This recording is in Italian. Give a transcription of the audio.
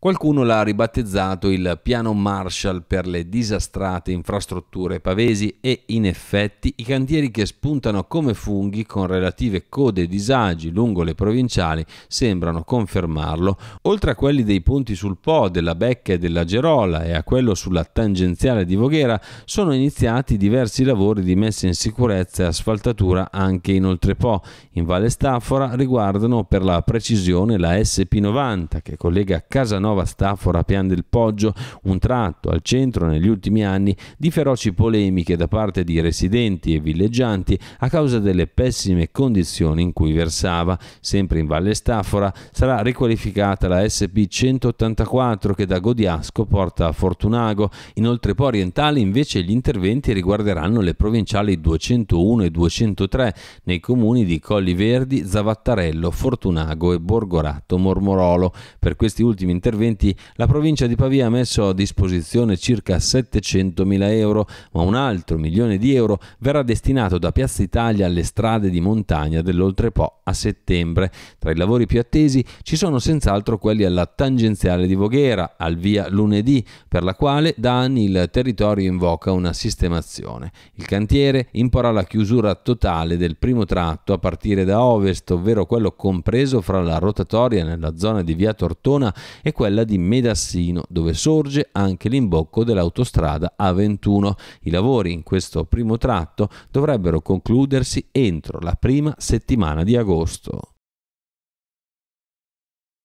Qualcuno l'ha ribattezzato il piano Marshall per le disastrate infrastrutture pavesi e in effetti i cantieri che spuntano come funghi con relative code e disagi lungo le provinciali sembrano confermarlo, oltre a quelli dei punti sul Po, della Becca e della Gerola e a quello sulla tangenziale di Voghera, sono iniziati diversi lavori di messa in sicurezza e asfaltatura anche in Oltrepo. In Valle Staffora riguardano per la precisione la SP90 che collega Casanova Nova Staffora Pian del Poggio, un tratto al centro negli ultimi anni di feroci polemiche da parte di residenti e villeggianti a causa delle pessime condizioni in cui versava. Sempre in Valle Stafora sarà riqualificata la SP 184 che da Godiasco porta a Fortunago. In Oltrepo orientale invece gli interventi riguarderanno le provinciali 201 e 203 nei comuni di Colli Verdi, Zavattarello, Fortunago e Borgoratto Mormorolo. Per questi ultimi interventi interventi la provincia di Pavia ha messo a disposizione circa 700 mila euro, ma un altro milione di euro verrà destinato da Piazza Italia alle strade di montagna dell'Oltrepo a settembre. Tra i lavori più attesi ci sono senz'altro quelli alla tangenziale di Voghera, al via lunedì, per la quale da anni il territorio invoca una sistemazione. Il cantiere imporrà la chiusura totale del primo tratto a partire da ovest, ovvero quello compreso fra la rotatoria nella zona di via Tortona e quella quella di Medassino, dove sorge anche l'imbocco dell'autostrada A21. I lavori in questo primo tratto dovrebbero concludersi entro la prima settimana di agosto.